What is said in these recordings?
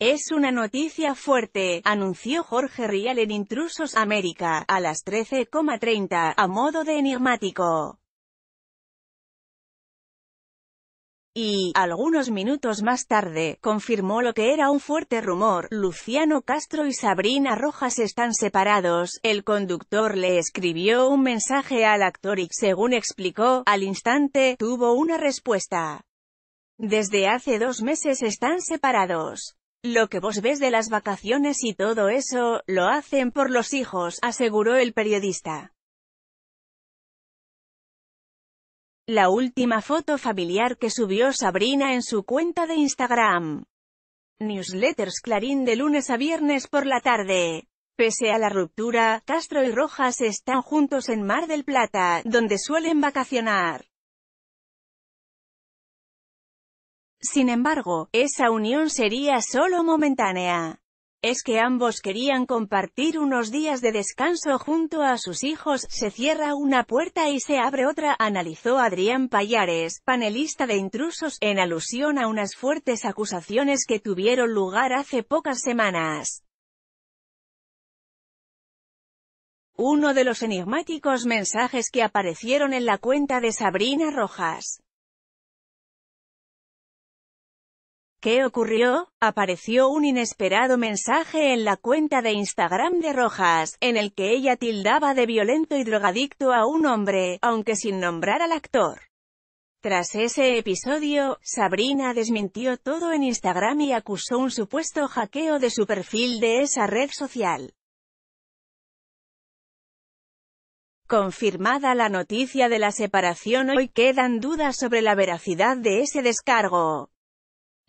Es una noticia fuerte, anunció Jorge Rial en Intrusos América, a las 13,30, a modo de enigmático. Y, algunos minutos más tarde, confirmó lo que era un fuerte rumor, Luciano Castro y Sabrina Rojas están separados, el conductor le escribió un mensaje al actor y, según explicó, al instante, tuvo una respuesta. Desde hace dos meses están separados. Lo que vos ves de las vacaciones y todo eso, lo hacen por los hijos, aseguró el periodista. La última foto familiar que subió Sabrina en su cuenta de Instagram. Newsletters Clarín de lunes a viernes por la tarde. Pese a la ruptura, Castro y Rojas están juntos en Mar del Plata, donde suelen vacacionar. Sin embargo, esa unión sería solo momentánea. Es que ambos querían compartir unos días de descanso junto a sus hijos, se cierra una puerta y se abre otra, analizó Adrián Payares, panelista de Intrusos, en alusión a unas fuertes acusaciones que tuvieron lugar hace pocas semanas. Uno de los enigmáticos mensajes que aparecieron en la cuenta de Sabrina Rojas. ¿Qué ocurrió? Apareció un inesperado mensaje en la cuenta de Instagram de Rojas, en el que ella tildaba de violento y drogadicto a un hombre, aunque sin nombrar al actor. Tras ese episodio, Sabrina desmintió todo en Instagram y acusó un supuesto hackeo de su perfil de esa red social. Confirmada la noticia de la separación hoy quedan dudas sobre la veracidad de ese descargo.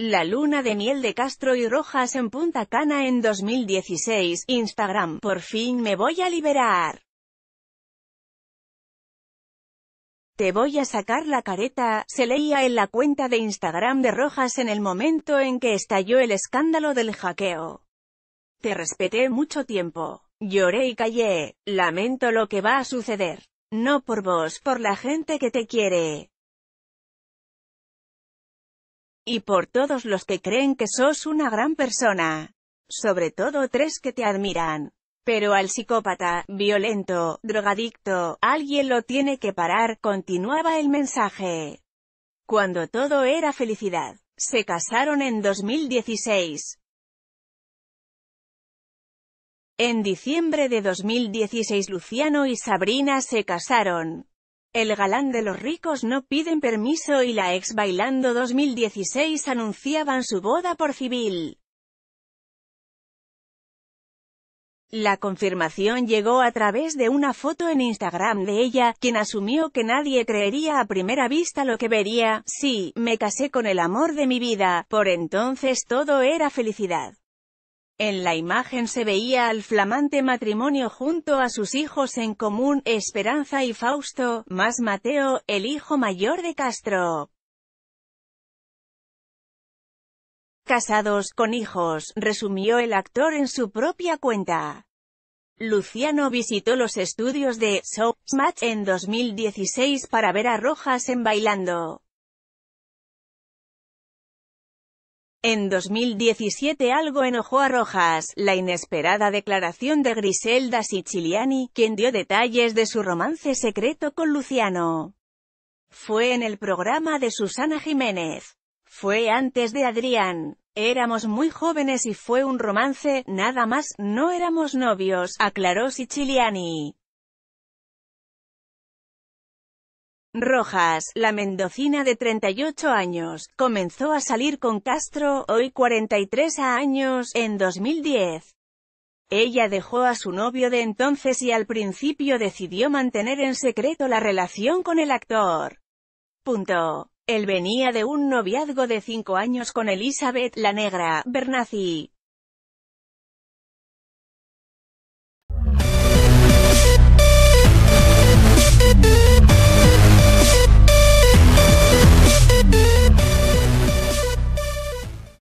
La luna de miel de Castro y Rojas en Punta Cana en 2016, Instagram, por fin me voy a liberar. Te voy a sacar la careta, se leía en la cuenta de Instagram de Rojas en el momento en que estalló el escándalo del hackeo. Te respeté mucho tiempo. Lloré y callé. Lamento lo que va a suceder. No por vos, por la gente que te quiere y por todos los que creen que sos una gran persona. Sobre todo tres que te admiran. Pero al psicópata, violento, drogadicto, alguien lo tiene que parar, continuaba el mensaje. Cuando todo era felicidad. Se casaron en 2016. En diciembre de 2016 Luciano y Sabrina se casaron. El galán de los ricos no piden permiso y la ex bailando 2016 anunciaban su boda por civil. La confirmación llegó a través de una foto en Instagram de ella, quien asumió que nadie creería a primera vista lo que vería, sí, me casé con el amor de mi vida, por entonces todo era felicidad. En la imagen se veía al flamante matrimonio junto a sus hijos en común, Esperanza y Fausto, más Mateo, el hijo mayor de Castro. Casados con hijos, resumió el actor en su propia cuenta. Luciano visitó los estudios de Soap Match en 2016 para ver a Rojas en Bailando. En 2017 algo enojó a Rojas, la inesperada declaración de Griselda Siciliani, quien dio detalles de su romance secreto con Luciano. Fue en el programa de Susana Jiménez. Fue antes de Adrián. Éramos muy jóvenes y fue un romance, nada más, no éramos novios, aclaró Siciliani. Rojas, la mendocina de 38 años, comenzó a salir con Castro, hoy 43 años, en 2010. Ella dejó a su novio de entonces y al principio decidió mantener en secreto la relación con el actor. Punto. Él venía de un noviazgo de cinco años con Elizabeth la Negra, Bernací.